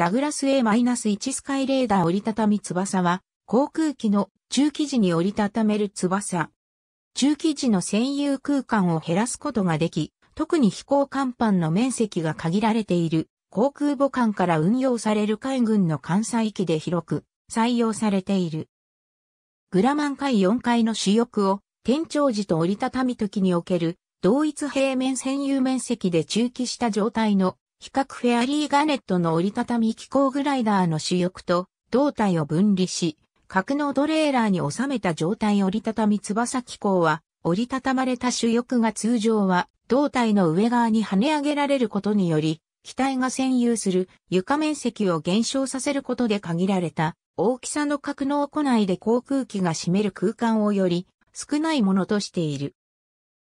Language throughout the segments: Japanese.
ダグラス A-1 スカイレーダー折りたたみ翼は、航空機の中期時に折りたためる翼。中期時の占有空間を減らすことができ、特に飛行甲板の面積が限られている航空母艦から運用される海軍の艦載機で広く採用されている。グラマン海4階の主翼を天頂時と折りたたみ時における同一平面占有面積で中期した状態の比較フェアリーガネットの折りたたみ機構グライダーの主翼と胴体を分離し、格納ドレーラーに収めた状態折りたたみ翼機構は、折りたたまれた主翼が通常は胴体の上側に跳ね上げられることにより、機体が占有する床面積を減少させることで限られた大きさの格納庫内で航空機が占める空間をより少ないものとしている。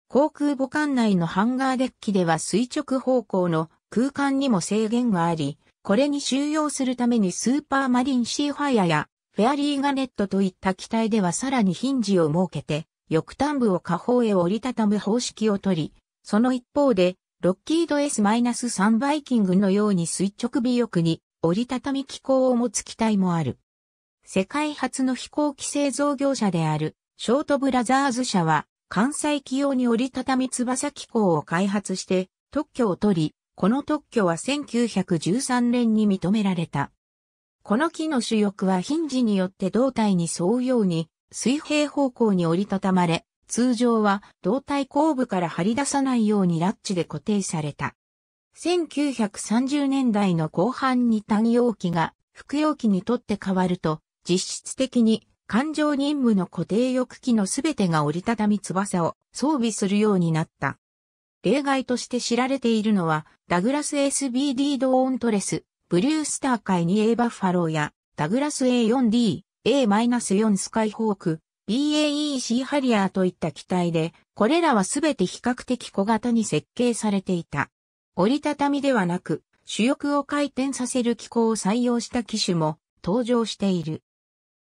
航空母艦内のハンガーデッキでは垂直方向の空間にも制限があり、これに収容するためにスーパーマリンシーファイアやフェアリーガネットといった機体ではさらにヒンジを設けて、翼端部を下方へ折りたたむ方式をとり、その一方で、ロッキード S-3 バイキングのように垂直尾翼に折りたたみ機構を持つ機体もある。世界初の飛行機製造業者である、ショートブラザーズ社は、関西機用に折りたたみ翼機構を開発して、特許を取り、この特許は1913年に認められた。この木の主翼はヒンジによって胴体に沿うように水平方向に折りたたまれ、通常は胴体後部から張り出さないようにラッチで固定された。1930年代の後半に単容器が服用器にとって変わると、実質的に環状任務の固定翼機のすべてが折りたたみ翼を装備するようになった。例外として知られているのは、ダグラス SBD ドーントレス、ブリュースター界 2A バッファローや、ダグラス A4D、A-4 スカイホーク、BAEC ハリアーといった機体で、これらはすべて比較的小型に設計されていた。折りたたみではなく、主翼を回転させる機構を採用した機種も登場している。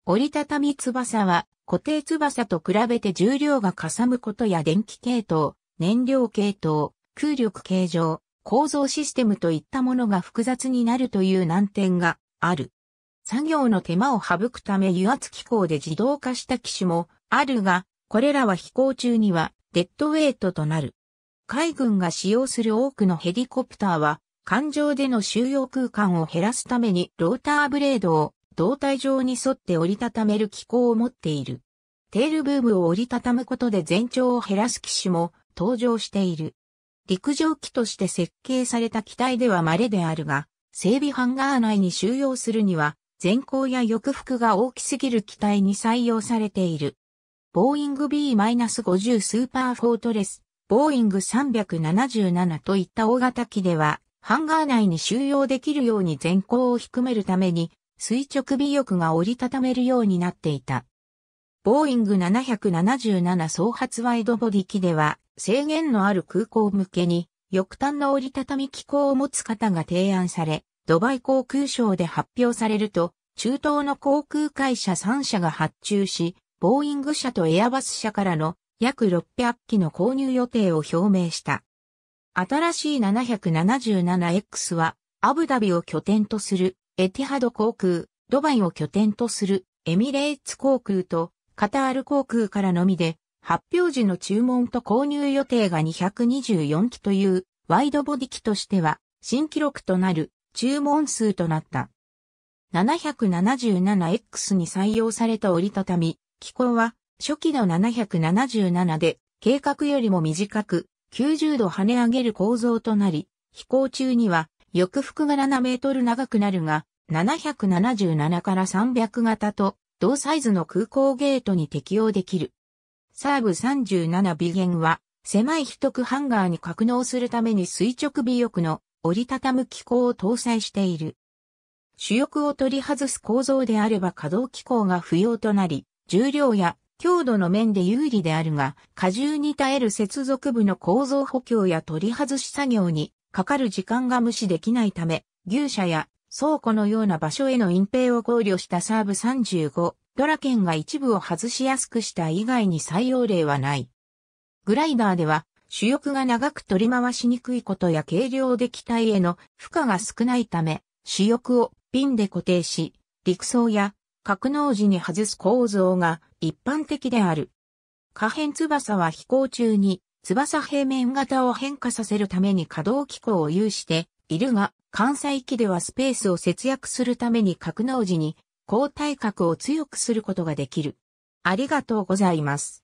折りたたみ翼は固定翼と比べて重量がかさむことや電気系統、燃料系統、空力形状、構造システムといったものが複雑になるという難点がある。作業の手間を省くため油圧機構で自動化した機種もあるが、これらは飛行中にはデッドウェイトとなる。海軍が使用する多くのヘリコプターは、艦上での収容空間を減らすためにローターブレードを胴体上に沿って折りたためる機構を持っている。テールブームを折りたたむことで全長を減らす機種も登場している。陸上機として設計された機体では稀であるが、整備ハンガー内に収容するには、前行や翼服が大きすぎる機体に採用されている。ボーイング B-50 スーパーフォートレス、ボーイング377といった大型機では、ハンガー内に収容できるように前行を低めるために、垂直尾翼が折りたためるようになっていた。ボーイング777総発ワイドボディ機では、制限のある空港向けに、翼端の折りたたみ機構を持つ方が提案され、ドバイ航空省で発表されると、中東の航空会社3社が発注し、ボーイング社とエアバス社からの約600機の購入予定を表明した。新しい 777X は、アブダビを拠点とするエティハド航空、ドバイを拠点とするエミレーツ航空とカタール航空からのみで発表時の注文と購入予定が224機というワイドボディ機としては新記録となる注文数となった。777X に採用された折りたたみ、機構は初期の777で計画よりも短く90度跳ね上げる構造となり、飛行中には翼幅が7メートル長くなるが、777から300型と同サイズの空港ゲートに適用できる。サーブ 37B 弦は、狭い一区ハンガーに格納するために垂直尾翼の折りたたむ機構を搭載している。主翼を取り外す構造であれば可動機構が不要となり、重量や強度の面で有利であるが、荷重に耐える接続部の構造補強や取り外し作業にかかる時間が無視できないため、牛舎や倉庫のような場所への隠蔽を考慮したサーブ35ドラケンが一部を外しやすくした以外に採用例はない。グライダーでは、主翼が長く取り回しにくいことや軽量で機体への負荷が少ないため、主翼をピンで固定し、陸装や格納時に外す構造が一般的である。可変翼は飛行中に翼平面型を変化させるために可動機構を有しているが、関西機ではスペースを節約するために格納時に抗体核を強くすることができる。ありがとうございます。